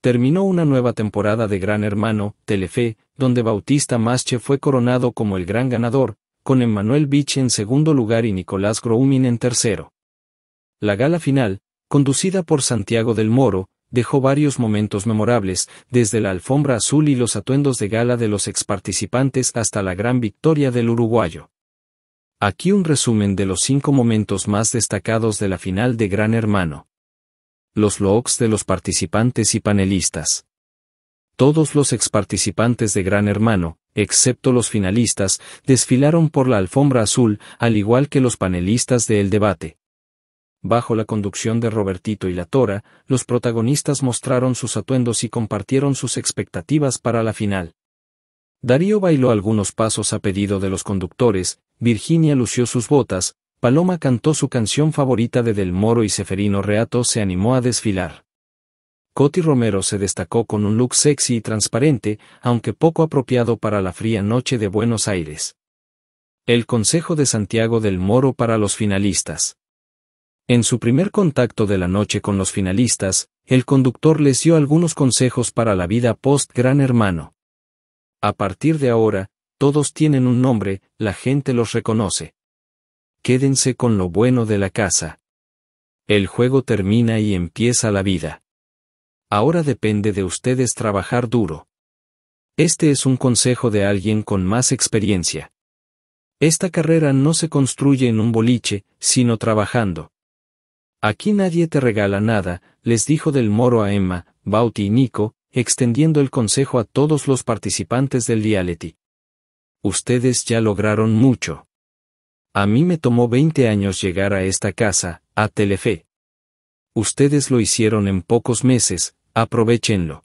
terminó una nueva temporada de Gran Hermano, Telefe, donde Bautista Masche fue coronado como el gran ganador, con Emmanuel Vich en segundo lugar y Nicolás Groumin en tercero. La gala final, conducida por Santiago del Moro, dejó varios momentos memorables, desde la alfombra azul y los atuendos de gala de los exparticipantes hasta la gran victoria del uruguayo. Aquí un resumen de los cinco momentos más destacados de la final de Gran Hermano los logs de los participantes y panelistas. Todos los exparticipantes de Gran Hermano, excepto los finalistas, desfilaron por la alfombra azul, al igual que los panelistas de El Debate. Bajo la conducción de Robertito y la Tora, los protagonistas mostraron sus atuendos y compartieron sus expectativas para la final. Darío bailó algunos pasos a pedido de los conductores, Virginia lució sus botas, Paloma cantó su canción favorita de Del Moro y Seferino Reato se animó a desfilar. Coti Romero se destacó con un look sexy y transparente, aunque poco apropiado para la fría noche de Buenos Aires. El consejo de Santiago del Moro para los finalistas. En su primer contacto de la noche con los finalistas, el conductor les dio algunos consejos para la vida post Gran Hermano. A partir de ahora, todos tienen un nombre, la gente los reconoce quédense con lo bueno de la casa. El juego termina y empieza la vida. Ahora depende de ustedes trabajar duro. Este es un consejo de alguien con más experiencia. Esta carrera no se construye en un boliche, sino trabajando. Aquí nadie te regala nada, les dijo del moro a Emma, Bauti y Nico, extendiendo el consejo a todos los participantes del reality. Ustedes ya lograron mucho. A mí me tomó 20 años llegar a esta casa, a Telefe. Ustedes lo hicieron en pocos meses, aprovechenlo.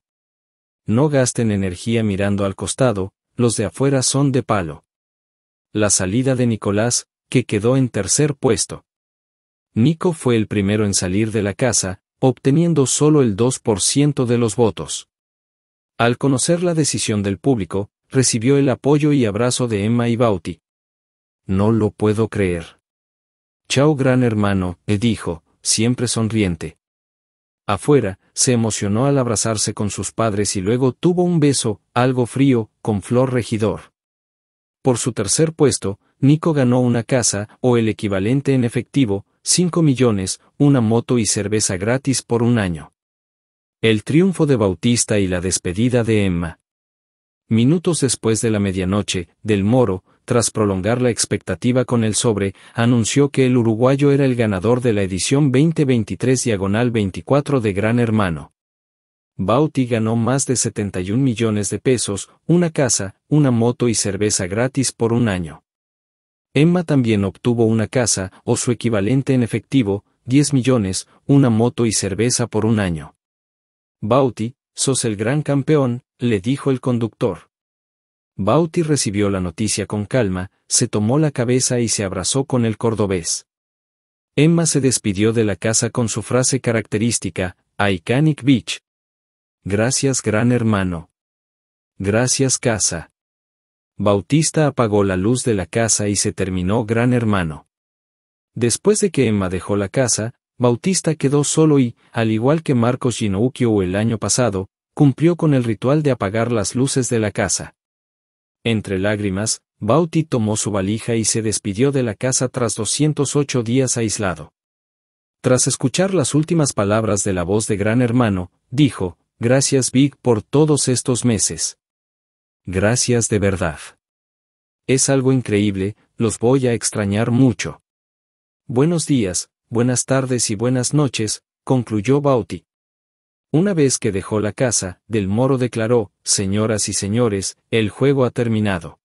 No gasten energía mirando al costado, los de afuera son de palo. La salida de Nicolás, que quedó en tercer puesto. Nico fue el primero en salir de la casa, obteniendo solo el 2% de los votos. Al conocer la decisión del público, recibió el apoyo y abrazo de Emma y Bauti, no lo puedo creer. Chao gran hermano, le dijo, siempre sonriente. Afuera, se emocionó al abrazarse con sus padres y luego tuvo un beso, algo frío, con Flor Regidor. Por su tercer puesto, Nico ganó una casa, o el equivalente en efectivo, 5 millones, una moto y cerveza gratis por un año. El triunfo de Bautista y la despedida de Emma. Minutos después de la medianoche, Del Moro, tras prolongar la expectativa con el sobre, anunció que el uruguayo era el ganador de la edición 2023 diagonal 24 de Gran Hermano. Bauti ganó más de 71 millones de pesos, una casa, una moto y cerveza gratis por un año. Emma también obtuvo una casa, o su equivalente en efectivo, 10 millones, una moto y cerveza por un año. Bauti, sos el gran campeón, le dijo el conductor. Bauti recibió la noticia con calma, se tomó la cabeza y se abrazó con el cordobés. Emma se despidió de la casa con su frase característica, Iconic Beach. Gracias gran hermano. Gracias casa. Bautista apagó la luz de la casa y se terminó gran hermano. Después de que Emma dejó la casa, Bautista quedó solo y, al igual que Marcos Ginoukio el año pasado, cumplió con el ritual de apagar las luces de la casa. Entre lágrimas, Bauti tomó su valija y se despidió de la casa tras 208 días aislado. Tras escuchar las últimas palabras de la voz de Gran Hermano, dijo, Gracias Big por todos estos meses. Gracias de verdad. Es algo increíble, los voy a extrañar mucho. Buenos días, buenas tardes y buenas noches, concluyó Bauti. Una vez que dejó la casa, Del Moro declaró, Señoras y señores, el juego ha terminado.